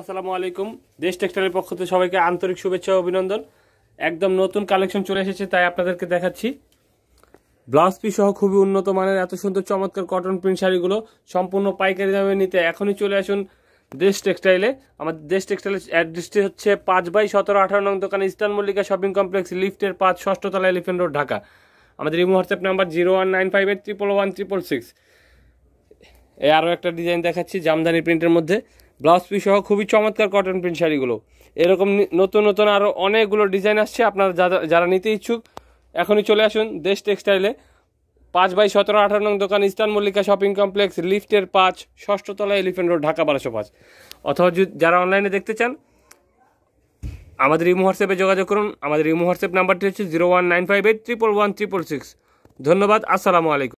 আসসালামু আলাইকুম দেশ টেক্সটাইলের পক্ষ থেকে সবাইকে আন্তরিক শুভেচ্ছা ও অভিনন্দন একদম নতুন কালেকশন চলে এসেছে তাই আপনাদেরকে দেখাচ্ছি ব্লাউজ পিস সহ খুবই উন্নত মানের এত সুন্দর চমৎকার কটন প্রিন্ট শাড়িগুলো সম্পূর্ণ পাইকারি দামে নিতে এখনই চলে আসুন দেশ টেক্সটাইলে আমাদের দেশ টেক্সটাইলের অ্যাড্রেসটি হচ্ছে পাঁচ বাই সতেরো আঠারো নং দোকান ইস্টার্ন মল্লিকা শপিং কমপ্লেক্স লিফটের পাঁচ ষষ্ঠ তলা এলিফেন্ট রোড ঢাকা আমাদের Imo WhatsApp number zero one nine five eight triple one triple six এই আরও একটা ডিজাইন দেখাচ্ছি জামদানি প্রিন্টের মধ্যে ব্লাউজ পিস সহ খুবই চমৎকার কটন প্রিন্ট শাড়িগুলো এরকম নতুন নতুন আরও অনেকগুলো ডিজাইন আসছে আপনারা যারা যারা নিতে ইচ্ছুক এখনই চলে আসুন দেশ টেক্সটাইলে পাঁচ বাই সতেরো আঠারো নং দোকান ইস্টার্ন মল্লিকা শপিং কমপ্লেক্স লিফটের পাঁচ ষষ্ঠতলা এলিফেন্ট রোড ঢাকা বারোশো পাঁচ অথবা যারা অনলাইনে দেখতে চান আমাদের ইমো হোয়াটসঅ্যাপে যোগাযোগ করুন আমাদের ইমো হোয়াটসঅ্যাপ নাম্বারটি হচ্ছে zero one nine five eight triple one triple six ধন্যবাদ আসসালামু আলাইকুম